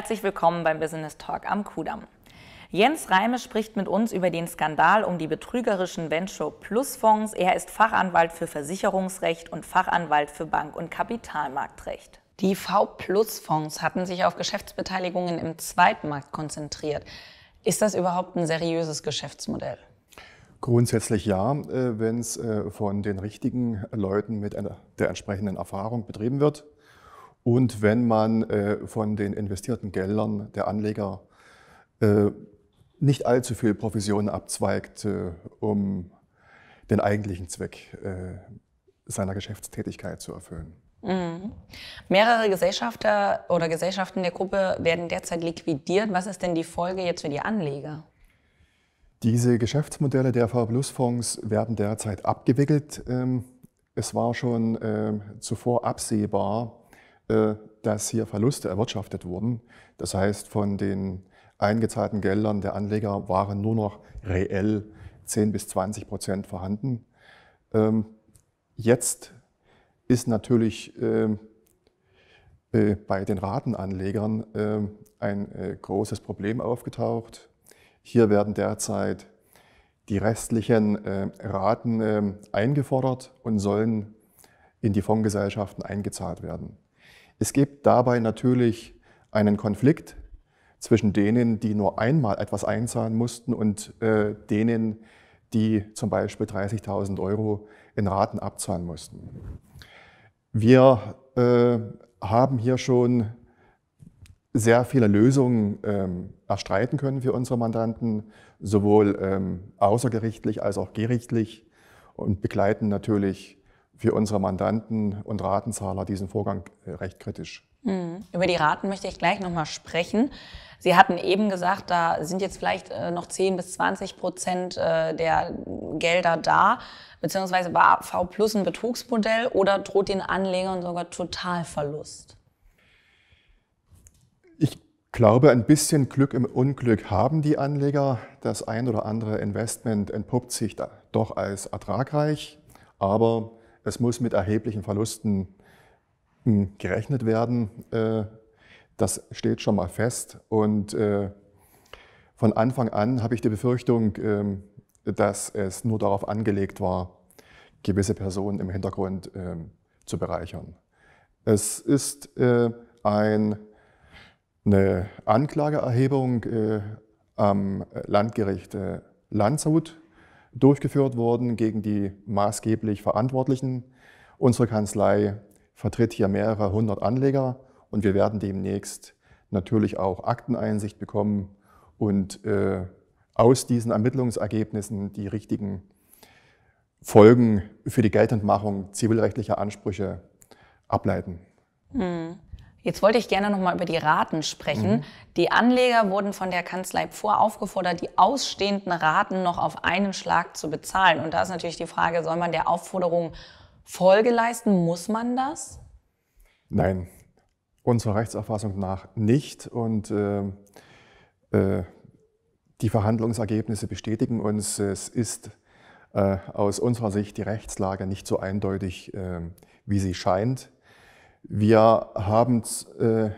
Herzlich willkommen beim Business Talk am Kudamm. Jens Reime spricht mit uns über den Skandal um die betrügerischen Venture Plus Fonds. Er ist Fachanwalt für Versicherungsrecht und Fachanwalt für Bank- und Kapitalmarktrecht. Die V-Plus-Fonds hatten sich auf Geschäftsbeteiligungen im Zweitmarkt konzentriert. Ist das überhaupt ein seriöses Geschäftsmodell? Grundsätzlich ja, äh, wenn es äh, von den richtigen Leuten mit der entsprechenden Erfahrung betrieben wird und wenn man äh, von den investierten Geldern der Anleger äh, nicht allzu viel Provision abzweigt, äh, um den eigentlichen Zweck äh, seiner Geschäftstätigkeit zu erfüllen. Mhm. Mehrere Gesellschafter oder Gesellschaften der Gruppe werden derzeit liquidiert. Was ist denn die Folge jetzt für die Anleger? Diese Geschäftsmodelle der V-Plus-Fonds werden derzeit abgewickelt. Ähm, es war schon äh, zuvor absehbar, äh, dass hier Verluste erwirtschaftet wurden. Das heißt, von den eingezahlten Geldern der Anleger waren nur noch reell 10 bis 20 Prozent vorhanden. Ähm, jetzt ist natürlich ähm, äh, bei den Ratenanlegern ähm, ein äh, großes Problem aufgetaucht. Hier werden derzeit die restlichen Raten eingefordert und sollen in die Fondsgesellschaften eingezahlt werden. Es gibt dabei natürlich einen Konflikt zwischen denen, die nur einmal etwas einzahlen mussten und äh, denen, die zum Beispiel 30.000 Euro in Raten abzahlen mussten. Wir äh, haben hier schon sehr viele Lösungen ähm, erstreiten können für unsere Mandanten, sowohl ähm, außergerichtlich als auch gerichtlich und begleiten natürlich für unsere Mandanten und Ratenzahler diesen Vorgang äh, recht kritisch. Mhm. Über die Raten möchte ich gleich nochmal sprechen. Sie hatten eben gesagt, da sind jetzt vielleicht äh, noch 10 bis 20 Prozent äh, der Gelder da, beziehungsweise war V Plus ein Betrugsmodell oder droht den Anlegern sogar Totalverlust? Ich glaube, ein bisschen Glück im Unglück haben die Anleger. Das ein oder andere Investment entpuppt sich doch als ertragreich, aber es muss mit erheblichen Verlusten hm, gerechnet werden. Äh, das steht schon mal fest. Und äh, von Anfang an habe ich die Befürchtung, ähm, dass es nur darauf angelegt war, gewisse Personen im Hintergrund ähm, zu bereichern. Es ist äh, eine Anklageerhebung am Landgericht Landshut durchgeführt wurden gegen die maßgeblich Verantwortlichen. Unsere Kanzlei vertritt hier mehrere hundert Anleger und wir werden demnächst natürlich auch Akteneinsicht bekommen und äh, aus diesen Ermittlungsergebnissen die richtigen Folgen für die Geltendmachung zivilrechtlicher Ansprüche ableiten. Hm. Jetzt wollte ich gerne noch mal über die Raten sprechen. Mhm. Die Anleger wurden von der Kanzlei vor aufgefordert, die ausstehenden Raten noch auf einen Schlag zu bezahlen. Und da ist natürlich die Frage, soll man der Aufforderung Folge leisten? Muss man das? Nein, unserer Rechtsauffassung nach nicht. Und äh, äh, die Verhandlungsergebnisse bestätigen uns, es ist äh, aus unserer Sicht die Rechtslage nicht so eindeutig, äh, wie sie scheint. Wir haben äh,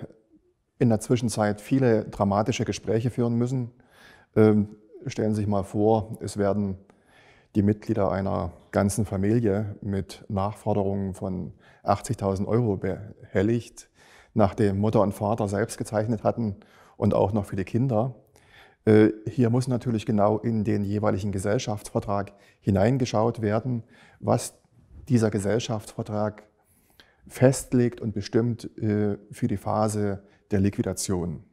in der Zwischenzeit viele dramatische Gespräche führen müssen. Ähm, stellen Sie sich mal vor, es werden die Mitglieder einer ganzen Familie mit Nachforderungen von 80.000 Euro behelligt, nachdem Mutter und Vater selbst gezeichnet hatten und auch noch für die Kinder. Äh, hier muss natürlich genau in den jeweiligen Gesellschaftsvertrag hineingeschaut werden, was dieser Gesellschaftsvertrag festlegt und bestimmt äh, für die Phase der Liquidation.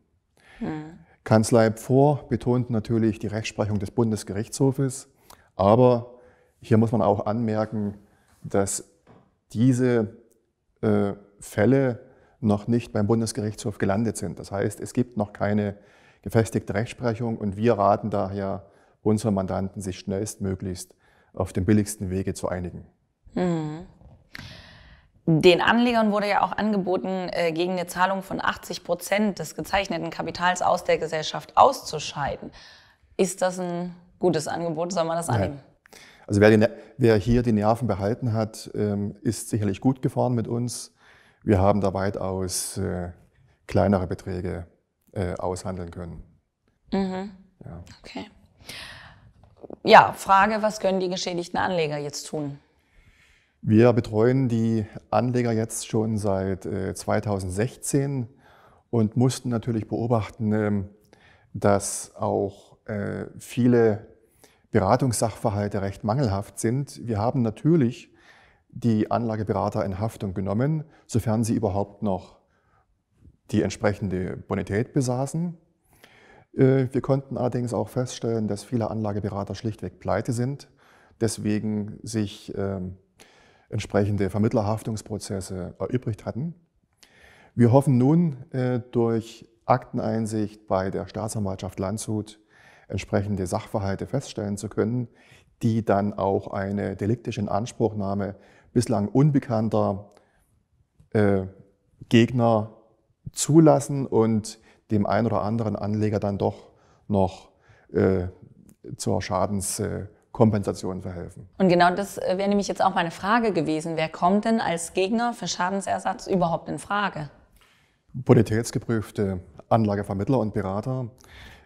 Hm. Kanzlei vor betont natürlich die Rechtsprechung des Bundesgerichtshofes, aber hier muss man auch anmerken, dass diese äh, Fälle noch nicht beim Bundesgerichtshof gelandet sind. Das heißt, es gibt noch keine gefestigte Rechtsprechung und wir raten daher unseren Mandanten, sich schnellstmöglichst auf dem billigsten Wege zu einigen. Mhm. Den Anlegern wurde ja auch angeboten, äh, gegen eine Zahlung von 80 Prozent des gezeichneten Kapitals aus der Gesellschaft auszuscheiden. Ist das ein gutes Angebot? Soll man das annehmen? Nein. Also wer, die, wer, hier die Nerven behalten hat, ähm, ist sicherlich gut gefahren mit uns. Wir haben da weitaus äh, kleinere Beträge äh, aushandeln können. Mhm. Ja. Okay. Ja, Frage, was können die geschädigten Anleger jetzt tun? Wir betreuen die Anleger jetzt schon seit 2016 äh, und mussten natürlich beobachten, ähm, dass auch äh, viele Beratungssachverhalte recht mangelhaft sind. Wir haben natürlich die Anlageberater in Haftung genommen, sofern sie überhaupt noch die entsprechende Bonität besaßen. Äh, wir konnten allerdings auch feststellen, dass viele Anlageberater schlichtweg pleite sind, deswegen sich ähm, entsprechende Vermittlerhaftungsprozesse erübrigt hatten. Wir hoffen nun äh, durch Akteneinsicht bei der Staatsanwaltschaft Landshut entsprechende Sachverhalte feststellen zu können, die dann auch eine deliktische Inanspruchnahme bislang unbekannter äh, Gegner zulassen und dem einen oder anderen Anleger dann doch noch äh, zur Schadensminderung äh, Kompensation verhelfen. Und genau das äh, wäre nämlich jetzt auch meine Frage gewesen. Wer kommt denn als Gegner für Schadensersatz überhaupt in Frage? Bonitätsgeprüfte Anlagevermittler und Berater,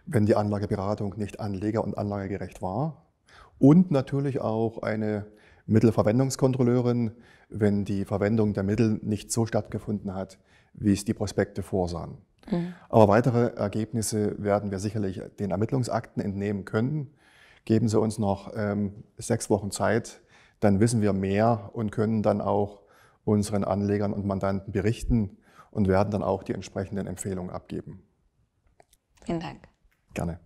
wenn die Anlageberatung nicht anleger- und anlagegerecht war. Und natürlich auch eine Mittelverwendungskontrolleurin, wenn die Verwendung der Mittel nicht so stattgefunden hat, wie es die Prospekte vorsahen. Mhm. Aber weitere Ergebnisse werden wir sicherlich den Ermittlungsakten entnehmen können geben Sie uns noch ähm, sechs Wochen Zeit, dann wissen wir mehr und können dann auch unseren Anlegern und Mandanten berichten und werden dann auch die entsprechenden Empfehlungen abgeben. Vielen Dank. Gerne.